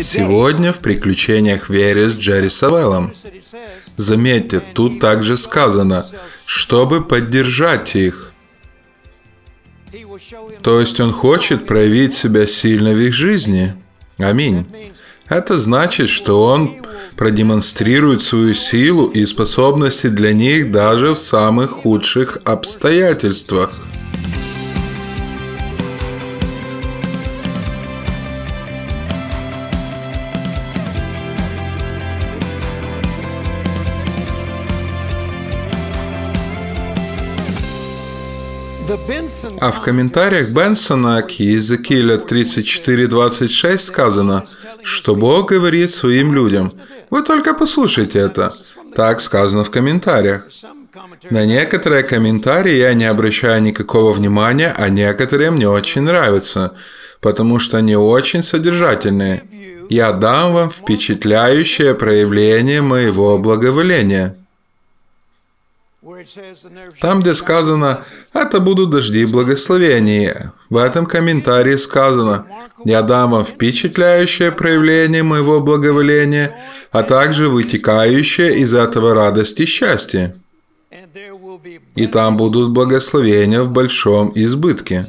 Сегодня в «Приключениях Вере с Джерри Савеллом». Заметьте, тут также сказано, чтобы поддержать их. То есть он хочет проявить себя сильно в их жизни. Аминь. Это значит, что он продемонстрирует свою силу и способности для них даже в самых худших обстоятельствах. А в комментариях Бенсона к Иезекииля 34.26 сказано, что Бог говорит своим людям. Вы только послушайте это. Так сказано в комментариях. На некоторые комментарии я не обращаю никакого внимания, а некоторые мне очень нравятся, потому что они очень содержательные. Я дам вам впечатляющее проявление моего благоволения. Там, где сказано «это будут дожди благословения», в этом комментарии сказано «я дам вам впечатляющее проявление моего благоволения, а также вытекающее из этого радость и счастье». И там будут благословения в большом избытке.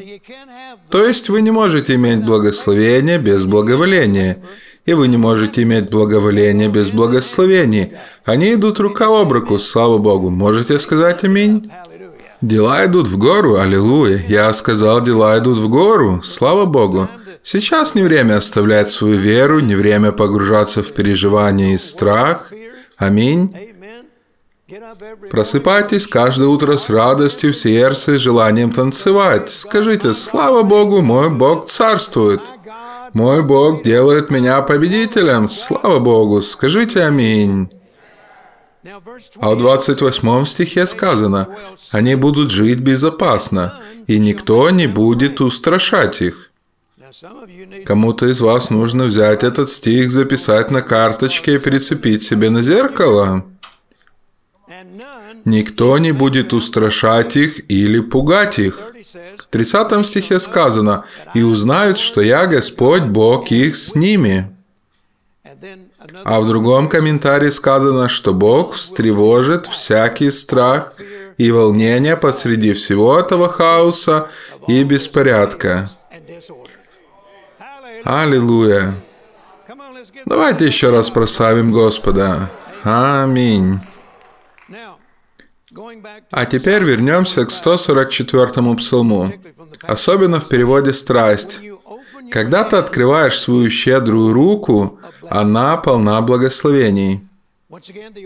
То есть вы не можете иметь благословение без благоволения и вы не можете иметь благоволение без благословений. Они идут рука об руку, слава Богу. Можете сказать аминь? Дела идут в гору, аллилуйя. Я сказал, дела идут в гору, слава Богу. Сейчас не время оставлять свою веру, не время погружаться в переживания и страх. Аминь. Просыпайтесь каждое утро с радостью в сердце и желанием танцевать. Скажите, слава Богу, мой Бог царствует. Мой Бог делает меня победителем. Слава Богу, скажите аминь. А в 28 стихе сказано, «Они будут жить безопасно, и никто не будет устрашать их». Кому-то из вас нужно взять этот стих, записать на карточке и прицепить себе на зеркало. Никто не будет устрашать их или пугать их. В 30 стихе сказано, «И узнают, что я Господь Бог их с ними». А в другом комментарии сказано, что Бог встревожит всякий страх и волнение посреди всего этого хаоса и беспорядка. Аллилуйя! Давайте еще раз прославим Господа. Аминь. А теперь вернемся к 144 му псалму, особенно в переводе «страсть». Когда ты открываешь свою щедрую руку, она полна благословений.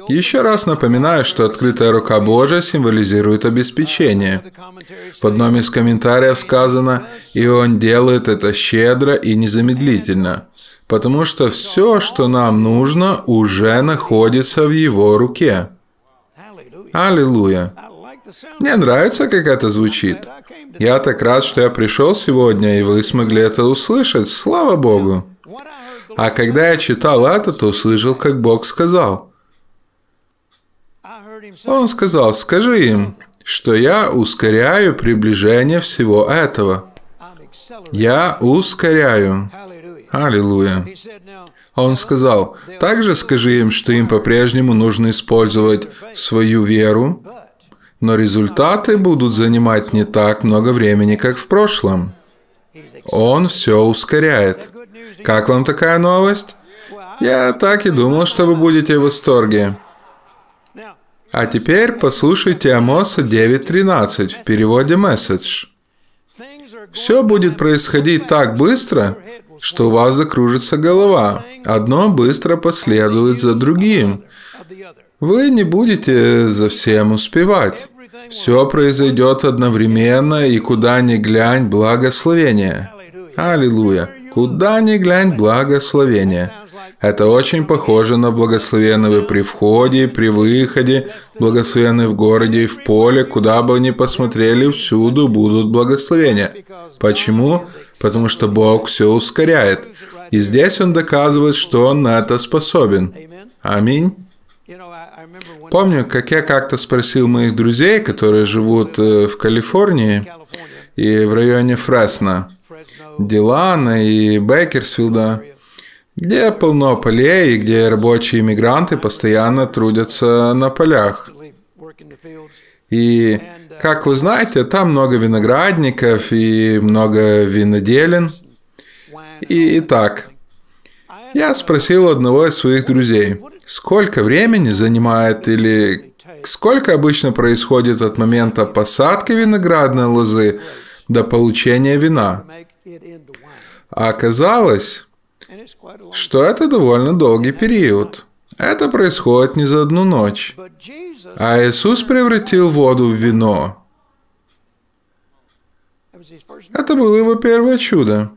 Еще раз напоминаю, что открытая рука Божия символизирует обеспечение. В одном из комментариев сказано, «И Он делает это щедро и незамедлительно, потому что все, что нам нужно, уже находится в Его руке». Аллилуйя. Мне нравится, как это звучит. Я так рад, что я пришел сегодня, и вы смогли это услышать. Слава Богу. А когда я читал это, то услышал, как Бог сказал. Он сказал, скажи им, что я ускоряю приближение всего этого. Я ускоряю. Аллилуйя. Он сказал, также скажи им, что им по-прежнему нужно использовать свою веру, но результаты будут занимать не так много времени, как в прошлом. Он все ускоряет. Как вам такая новость? Я так и думал, что вы будете в восторге. А теперь послушайте Амоса 9.13 в переводе «Message». Все будет происходить так быстро, что у вас закружится голова. Одно быстро последует за другим. Вы не будете за всем успевать. Все произойдет одновременно, и куда ни глянь, благословение. Аллилуйя. Куда ни глянь, благословение. Это очень похоже на благословенны вы при входе, при выходе, благословенны в городе и в поле, куда бы ни посмотрели, всюду будут благословения. Почему? Потому что Бог все ускоряет. И здесь он доказывает, что он на это способен. Аминь. Помню, как я как-то спросил моих друзей, которые живут э, в Калифорнии и в районе Фресно, Дилана и Бейкерсфилда, где полно полей и где рабочие иммигранты постоянно трудятся на полях. И, как вы знаете, там много виноградников и много виноделин. И, и так. Я спросил одного из своих друзей, сколько времени занимает или сколько обычно происходит от момента посадки виноградной лозы до получения вина. А оказалось, что это довольно долгий период. Это происходит не за одну ночь. А Иисус превратил воду в вино. Это было его первое чудо.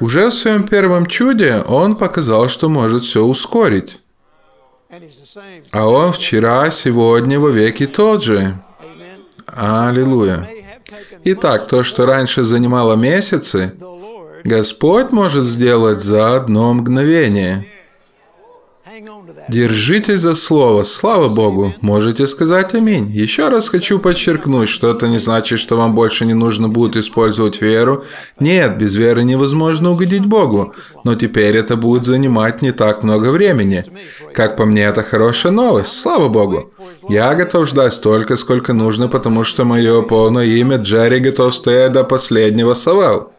Уже в своем первом чуде он показал, что может все ускорить. А он вчера, сегодня, во веки тот же. Аллилуйя. Итак, то, что раньше занимало месяцы, Господь может сделать за одно мгновение. Держите за слово, слава Богу, можете сказать аминь. Еще раз хочу подчеркнуть, что это не значит, что вам больше не нужно будет использовать веру. Нет, без веры невозможно угодить Богу, но теперь это будет занимать не так много времени. Как по мне, это хорошая новость, слава Богу. Я готов ждать столько, сколько нужно, потому что мое полное имя Джерри готов стоять до последнего совал.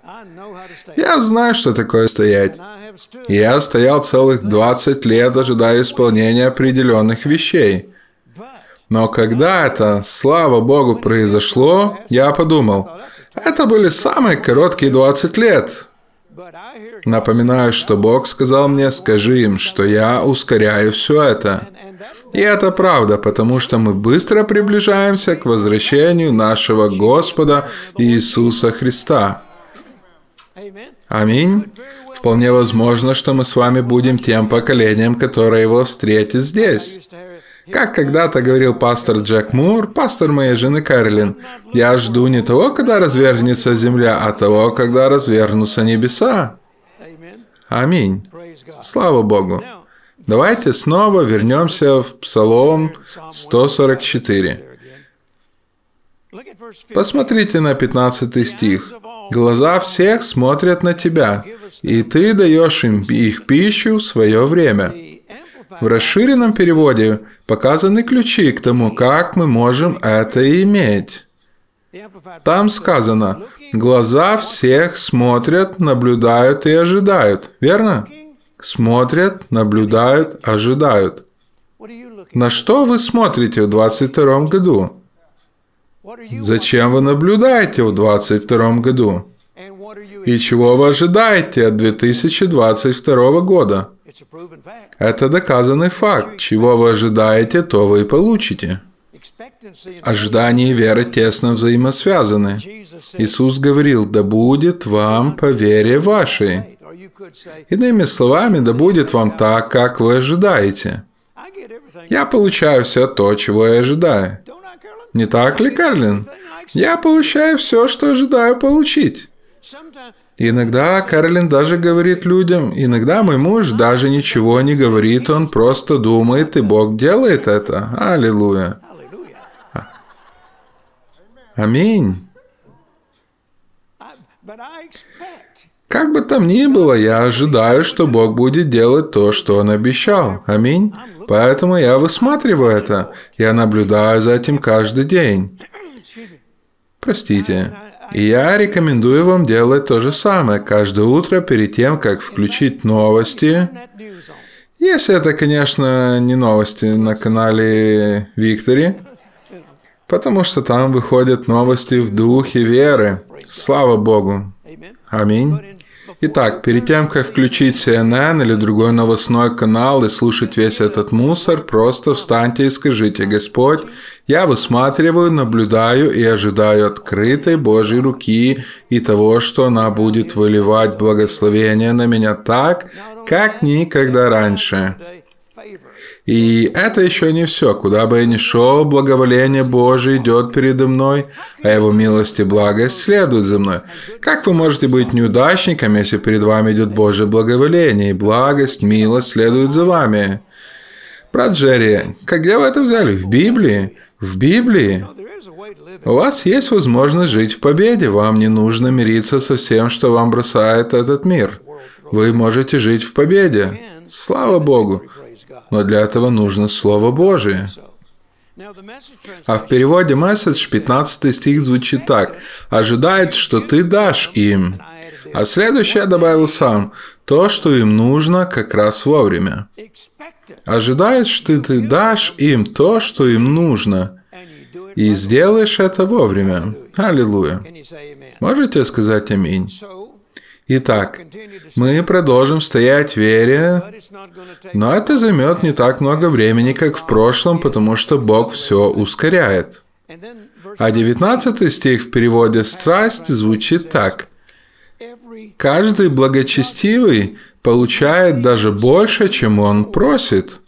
Я знаю, что такое стоять. Я стоял целых 20 лет, ожидая исполнения определенных вещей. Но когда это, слава богу, произошло, я подумал, это были самые короткие 20 лет. Напоминаю, что Бог сказал мне, скажи им, что я ускоряю все это. И это правда, потому что мы быстро приближаемся к возвращению нашего Господа Иисуса Христа. Аминь. Вполне возможно, что мы с вами будем тем поколением, которое его встретит здесь. Как когда-то говорил пастор Джек Мур, пастор моей жены Кэролин, «Я жду не того, когда развернется земля, а того, когда развернутся небеса». Аминь. Слава Богу. Давайте снова вернемся в Псалом 144. Посмотрите на 15 стих. Глаза всех смотрят на тебя, и ты даешь им их пищу в свое время. В расширенном переводе показаны ключи к тому, как мы можем это иметь. Там сказано, глаза всех смотрят, наблюдают и ожидают, верно? Смотрят, наблюдают, ожидают. На что вы смотрите в 22 году? Зачем вы наблюдаете в 2022 году? И чего вы ожидаете от 2022 года? Это доказанный факт. Чего вы ожидаете, то вы и получите. Ожидание и вера тесно взаимосвязаны. Иисус говорил, да будет вам по вере вашей. Иными словами, да будет вам так, как вы ожидаете. Я получаю все то, чего я ожидаю. Не так ли, Карлин? Я получаю все, что ожидаю получить. Иногда Карлин даже говорит людям, иногда мой муж даже ничего не говорит, он просто думает, и Бог делает это. Аллилуйя. Аминь. Как бы там ни было, я ожидаю, что Бог будет делать то, что Он обещал. Аминь. Поэтому я высматриваю это. Я наблюдаю за этим каждый день. Простите. И я рекомендую вам делать то же самое каждое утро перед тем, как включить новости. Если это, конечно, не новости на канале Виктори, потому что там выходят новости в духе веры. Слава Богу. Аминь. Итак, перед тем, как включить CNN или другой новостной канал и слушать весь этот мусор, просто встаньте и скажите, «Господь, я высматриваю, наблюдаю и ожидаю открытой Божьей руки и того, что она будет выливать благословение на меня так, как никогда раньше». И это еще не все. Куда бы я ни шел, благоволение Божие идет передо мной, а Его милость и благость следуют за мной. Как вы можете быть неудачником, если перед вами идет Божье благоволение, и благость, милость следуют за вами? Брат Джерри, как где вы это взяли? В Библии? В Библии? У вас есть возможность жить в победе. Вам не нужно мириться со всем, что вам бросает этот мир. Вы можете жить в победе. Слава Богу но для этого нужно Слово Божие. А в переводе месседж 15 стих звучит так. «Ожидает, что ты дашь им». А следующее добавил сам. «То, что им нужно, как раз вовремя». Ожидает, что ты дашь им то, что им нужно, и сделаешь это вовремя. Аллилуйя. Можете сказать аминь? Итак, мы продолжим стоять в вере, но это займет не так много времени, как в прошлом, потому что Бог все ускоряет. А 19 стих в переводе «страсть» звучит так. «Каждый благочестивый получает даже больше, чем он просит».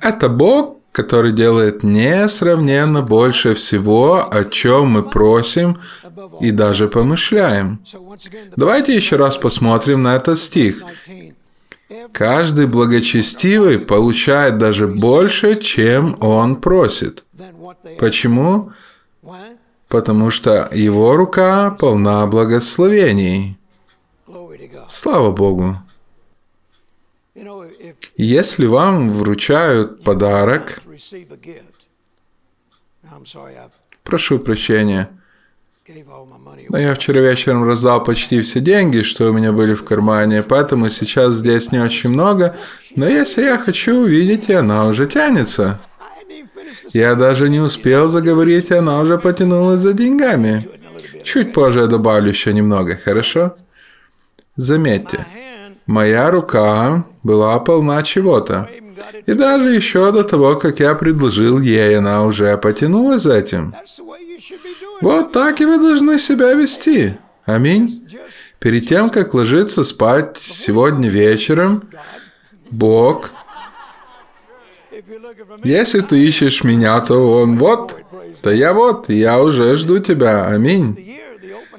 Это Бог который делает несравненно больше всего, о чем мы просим и даже помышляем. Давайте еще раз посмотрим на этот стих. Каждый благочестивый получает даже больше, чем он просит. Почему? Потому что его рука полна благословений. Слава Богу! Если вам вручают подарок, прошу прощения, но я вчера вечером раздал почти все деньги, что у меня были в кармане, поэтому сейчас здесь не очень много, но если я хочу увидеть, она уже тянется. Я даже не успел заговорить, она уже потянулась за деньгами. Чуть позже я добавлю еще немного, хорошо? Заметьте, моя рука была полна чего-то. И даже еще до того, как я предложил ей, она уже потянулась за этим. Вот так и вы должны себя вести. Аминь. Перед тем, как ложиться спать сегодня вечером, Бог, если ты ищешь меня, то Он вот, то я вот, я уже жду тебя. Аминь.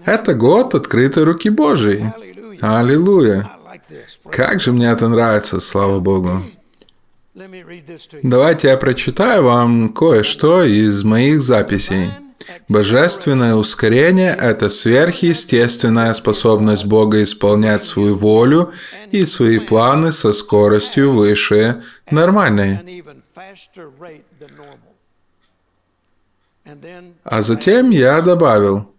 Это год открытой руки Божией. Аллилуйя. Как же мне это нравится, слава Богу. Давайте я прочитаю вам кое-что из моих записей. Божественное ускорение – это сверхъестественная способность Бога исполнять свою волю и свои планы со скоростью выше нормальной. А затем я добавил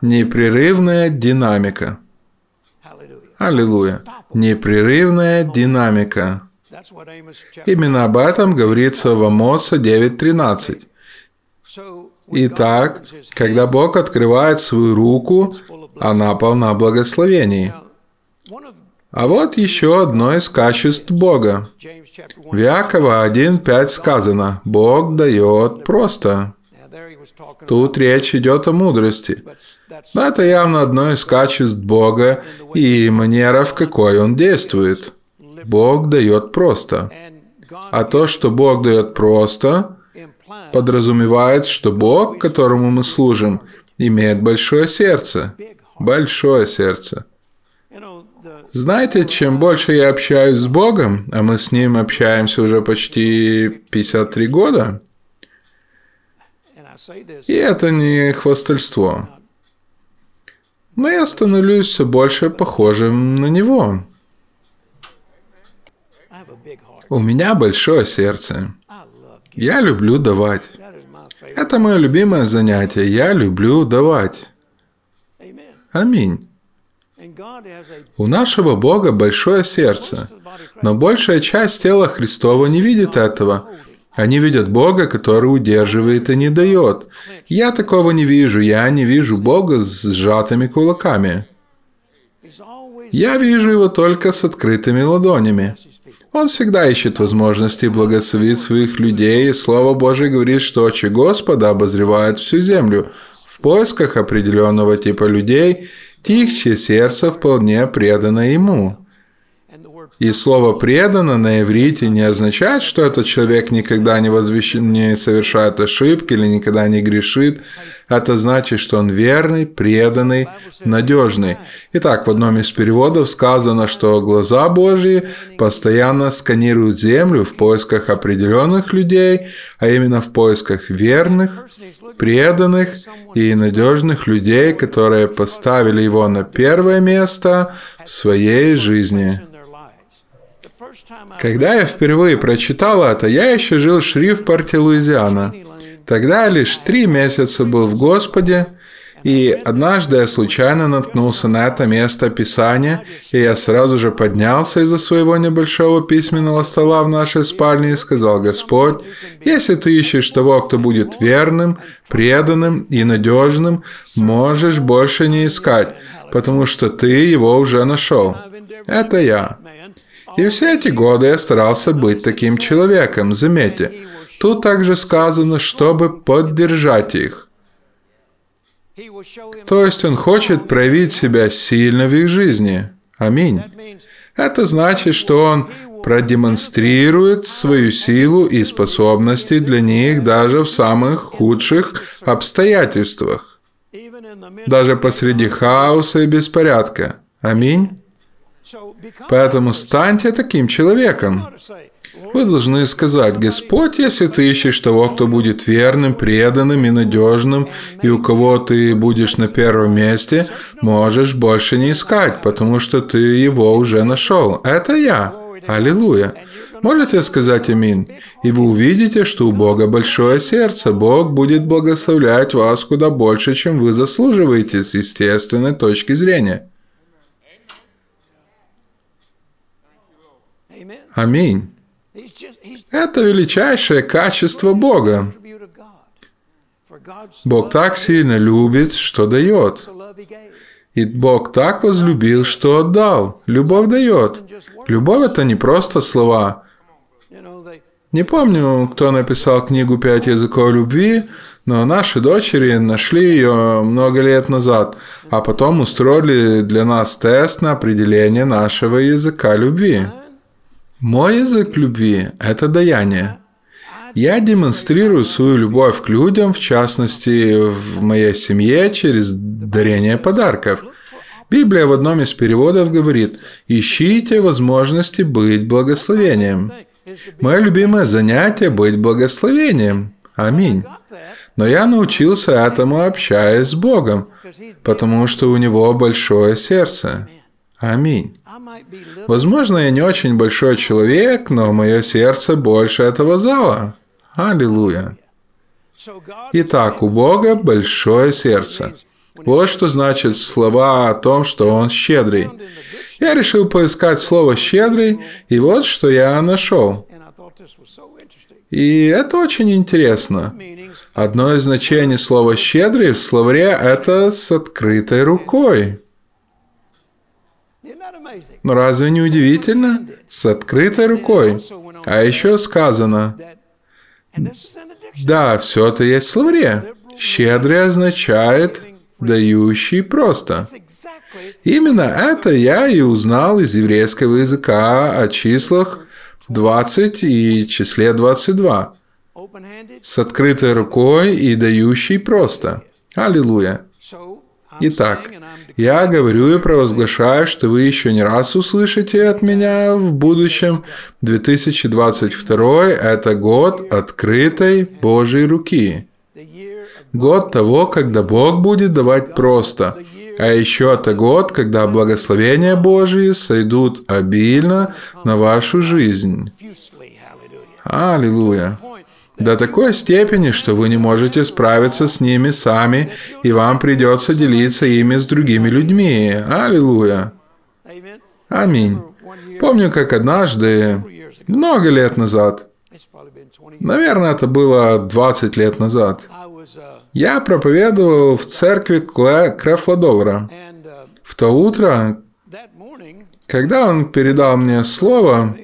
непрерывная динамика – Аллилуйя. Непрерывная динамика. Именно об этом говорится в Амоса 9.13. Итак, когда Бог открывает свою руку, она полна благословений. А вот еще одно из качеств Бога. В Якова 1.5 сказано, Бог дает просто. Тут речь идет о мудрости. Но это явно одно из качеств Бога и манера, в какой Он действует. Бог дает просто. А то, что Бог дает просто, подразумевает, что Бог, которому мы служим, имеет большое сердце. Большое сердце. Знаете, чем больше я общаюсь с Богом, а мы с Ним общаемся уже почти 53 года, и это не хвастальство. Но я становлюсь все больше похожим на него. У меня большое сердце. Я люблю давать. Это мое любимое занятие. Я люблю давать. Аминь. У нашего Бога большое сердце, но большая часть тела Христова не видит этого, они видят Бога, который удерживает и не дает. Я такого не вижу. Я не вижу Бога с сжатыми кулаками. Я вижу его только с открытыми ладонями. Он всегда ищет возможности благословить своих людей, и Слово Божие говорит, что очи Господа обозревают всю землю в поисках определенного типа людей, тихче сердце вполне предано Ему. И слово «предано» на иврите не означает, что этот человек никогда не, возвещ... не совершает ошибки или никогда не грешит. Это значит, что он верный, преданный, надежный. Итак, в одном из переводов сказано, что глаза Божьи постоянно сканируют землю в поисках определенных людей, а именно в поисках верных, преданных и надежных людей, которые поставили его на первое место в своей жизни. Когда я впервые прочитал это, я еще жил в Шрифпорте, Луизиана. Тогда лишь три месяца был в Господе, и однажды я случайно наткнулся на это место Писания, и я сразу же поднялся из-за своего небольшого письменного стола в нашей спальне и сказал, «Господь, если ты ищешь того, кто будет верным, преданным и надежным, можешь больше не искать, потому что ты его уже нашел». Это я. И все эти годы я старался быть таким человеком, заметьте. Тут также сказано, чтобы поддержать их. То есть он хочет проявить себя сильно в их жизни. Аминь. Это значит, что он продемонстрирует свою силу и способности для них даже в самых худших обстоятельствах, даже посреди хаоса и беспорядка. Аминь. Поэтому станьте таким человеком. Вы должны сказать, «Господь, если ты ищешь того, кто будет верным, преданным и надежным, и у кого ты будешь на первом месте, можешь больше не искать, потому что ты его уже нашел. Это я. Аллилуйя». Можете сказать Амин. и вы увидите, что у Бога большое сердце. Бог будет благословлять вас куда больше, чем вы заслуживаете с естественной точки зрения. Аминь. Это величайшее качество Бога. Бог так сильно любит, что дает. И Бог так возлюбил, что отдал. Любовь дает. Любовь это не просто слова. Не помню, кто написал книгу «Пять языков любви», но наши дочери нашли ее много лет назад, а потом устроили для нас тест на определение нашего языка любви. Мой язык любви – это даяние. Я демонстрирую свою любовь к людям, в частности, в моей семье, через дарение подарков. Библия в одном из переводов говорит «Ищите возможности быть благословением». Мое любимое занятие – быть благословением. Аминь. Но я научился этому, общаясь с Богом, потому что у Него большое сердце. Аминь. Возможно, я не очень большой человек, но мое сердце больше этого зала. Аллилуйя. Итак, у Бога большое сердце. Вот что значит слова о том, что Он щедрый. Я решил поискать слово «щедрый», и вот что я нашел. И это очень интересно. Одно из значений слова «щедрый» в словаре – это «с открытой рукой». Но разве не удивительно? С открытой рукой. А еще сказано, да, все это есть в словаре. Щедрый означает дающий просто. Именно это я и узнал из еврейского языка о числах 20 и числе 22. С открытой рукой и дающий просто. Аллилуйя. Итак, я говорю и провозглашаю, что вы еще не раз услышите от меня в будущем. 2022 – это год открытой Божьей руки. Год того, когда Бог будет давать просто. А еще это год, когда благословения Божьи сойдут обильно на вашу жизнь. Аллилуйя. До такой степени, что вы не можете справиться с ними сами, и вам придется делиться ими с другими людьми. Аллилуйя. Аминь. Помню, как однажды, много лет назад, наверное, это было 20 лет назад, я проповедовал в церкви Крефла Доллара. В то утро, когда он передал мне слово,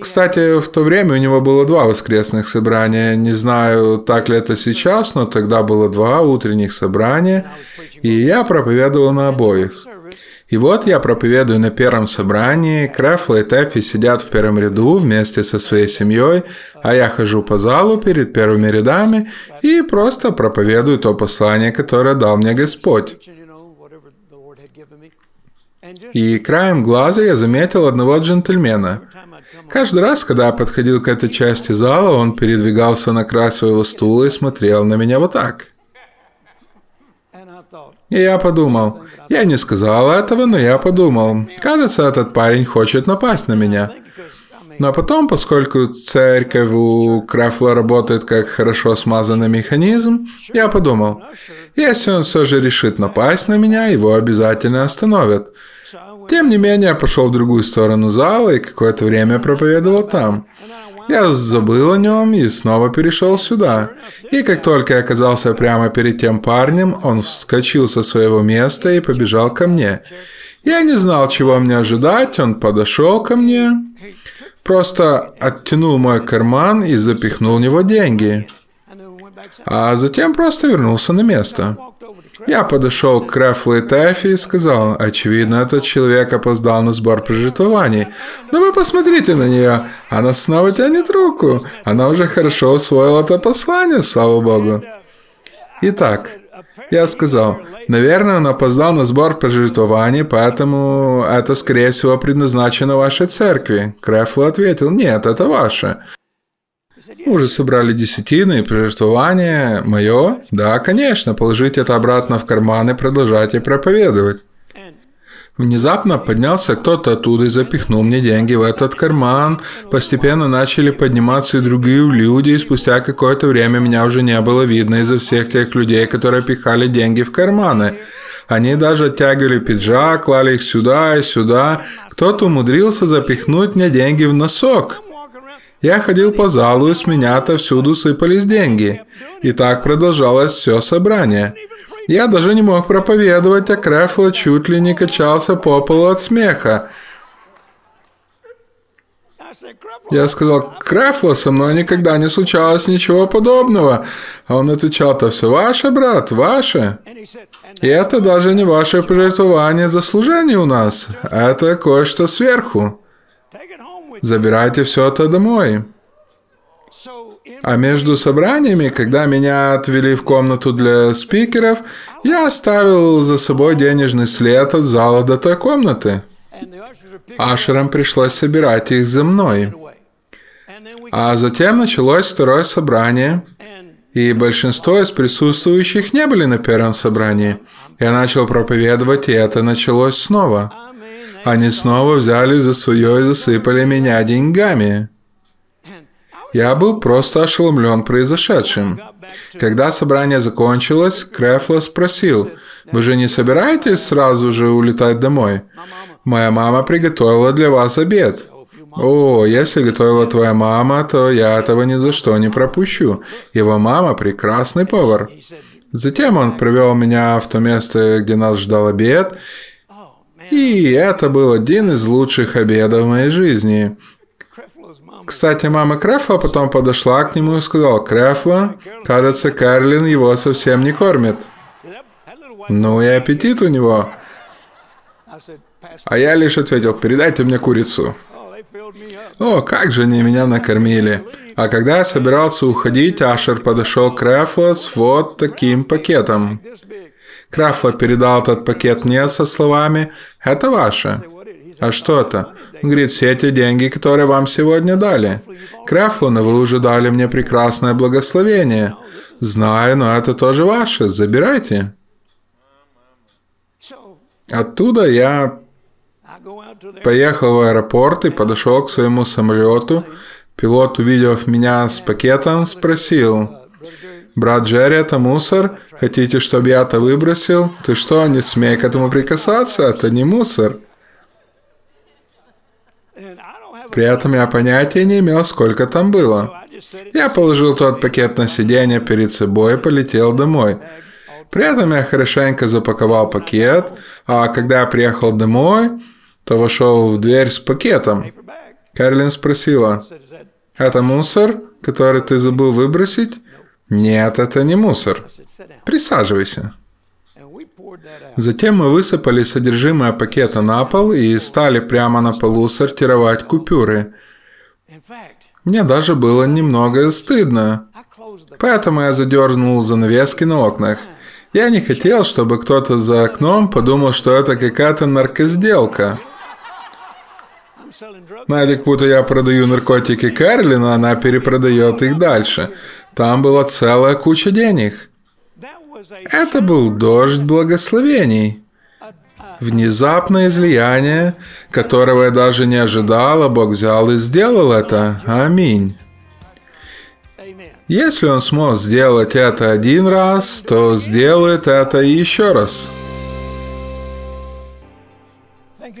кстати, в то время у него было два воскресных собрания. Не знаю, так ли это сейчас, но тогда было два утренних собрания, и я проповедовал на обоих. И вот я проповедую на первом собрании, Крефла и Тэффи сидят в первом ряду вместе со своей семьей, а я хожу по залу перед первыми рядами и просто проповедую то послание, которое дал мне Господь. И краем глаза я заметил одного джентльмена – Каждый раз, когда я подходил к этой части зала, он передвигался на край своего стула и смотрел на меня вот так. И я подумал, я не сказал этого, но я подумал, кажется, этот парень хочет напасть на меня. Но потом, поскольку церковь у Крафла работает как хорошо смазанный механизм, я подумал, если он все же решит напасть на меня, его обязательно остановят. Тем не менее, я пошел в другую сторону зала и какое-то время проповедовал там. Я забыл о нем и снова перешел сюда. И как только я оказался прямо перед тем парнем, он вскочил со своего места и побежал ко мне. Я не знал, чего мне ожидать, он подошел ко мне, просто оттянул мой карман и запихнул в него деньги. А затем просто вернулся на место. Я подошел к Крафлу и Тафи и сказал, очевидно, этот человек опоздал на сбор прожитований. Но вы посмотрите на нее. Она снова тянет руку. Она уже хорошо усвоила это послание, слава богу. Итак, я сказал, наверное, он опоздал на сбор пожертвований, поэтому это, скорее всего, предназначено вашей церкви. Крефл ответил, нет, это ваше. Уже собрали десятины и прежертвования. Мое? Да, конечно, положить это обратно в карман и продолжать и проповедовать. Внезапно поднялся кто-то оттуда и запихнул мне деньги в этот карман. Постепенно начали подниматься и другие люди, и спустя какое-то время меня уже не было видно из-за всех тех людей, которые пихали деньги в карманы. Они даже оттягивали пиджак, клали их сюда и сюда. Кто-то умудрился запихнуть мне деньги в носок. Я ходил по залу, и с меня отовсюду сыпались деньги. И так продолжалось все собрание. Я даже не мог проповедовать, а Крефло чуть ли не качался по полу от смеха. Я сказал, Крефло, со мной никогда не случалось ничего подобного. А он отвечал, то все ваше, брат, ваше. И это даже не ваше пожертвование за служение у нас. Это кое-что сверху забирайте все это домой. А между собраниями, когда меня отвели в комнату для спикеров, я оставил за собой денежный след от зала до той комнаты. Ашерам пришлось собирать их за мной. А затем началось второе собрание, и большинство из присутствующих не были на первом собрании. Я начал проповедовать, и это началось снова они снова взяли за свое и засыпали меня деньгами. Я был просто ошеломлен произошедшим. Когда собрание закончилось, Крефло спросил, «Вы же не собираетесь сразу же улетать домой? Моя мама приготовила для вас обед». «О, если готовила твоя мама, то я этого ни за что не пропущу. Его мама – прекрасный повар». Затем он привел меня в то место, где нас ждал обед, и это был один из лучших обедов в моей жизни. Кстати, мама Крефла потом подошла к нему и сказала, «Крефла, кажется, Карлин его совсем не кормит». Ну и аппетит у него. А я лишь ответил, «Передайте мне курицу». О, как же они меня накормили. А когда я собирался уходить, Ашер подошел к Крефла с вот таким пакетом. Крафло передал этот пакет мне со словами «Это ваше». «А что это?» Он говорит, «Все эти деньги, которые вам сегодня дали». Крафло, но вы уже дали мне прекрасное благословение». «Знаю, но это тоже ваше. Забирайте». Оттуда я поехал в аэропорт и подошел к своему самолету. Пилот, увидев меня с пакетом, спросил, Брат Джерри – это мусор. Хотите, чтобы я это выбросил? Ты что, не смей к этому прикасаться? Это не мусор. При этом я понятия не имел, сколько там было. Я положил тот пакет на сиденье перед собой и полетел домой. При этом я хорошенько запаковал пакет, а когда я приехал домой, то вошел в дверь с пакетом. Кэролин спросила, «Это мусор, который ты забыл выбросить?» Нет, это не мусор. Присаживайся. Затем мы высыпали содержимое пакета на пол и стали прямо на полу сортировать купюры. Мне даже было немного стыдно. Поэтому я задернул занавески на окнах. Я не хотел, чтобы кто-то за окном подумал, что это какая-то наркосделка. Надик, будто я продаю наркотики Кэрлин, она перепродает их дальше. Там была целая куча денег. Это был дождь благословений. Внезапное излияние, которого я даже не ожидала, Бог взял и сделал это. Аминь. Если он смог сделать это один раз, то сделает это еще раз.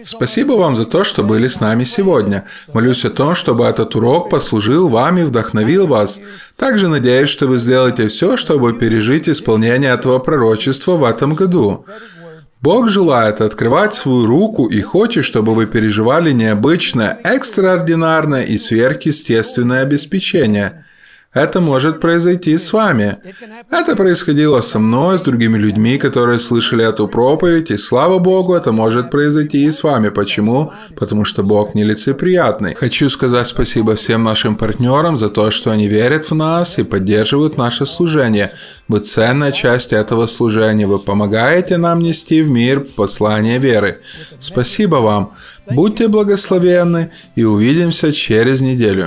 Спасибо вам за то, что были с нами сегодня. Молюсь о том, чтобы этот урок послужил вам и вдохновил вас. Также надеюсь, что вы сделаете все, чтобы пережить исполнение этого пророчества в этом году. Бог желает открывать свою руку и хочет, чтобы вы переживали необычное, экстраординарное и сверхъестественное обеспечение – это может произойти с вами. Это происходило со мной, с другими людьми, которые слышали эту проповедь, и слава Богу, это может произойти и с вами. Почему? Потому что Бог нелицеприятный. Хочу сказать спасибо всем нашим партнерам за то, что они верят в нас и поддерживают наше служение. Вы ценная часть этого служения. Вы помогаете нам нести в мир послание веры. Спасибо вам. Будьте благословенны и увидимся через неделю.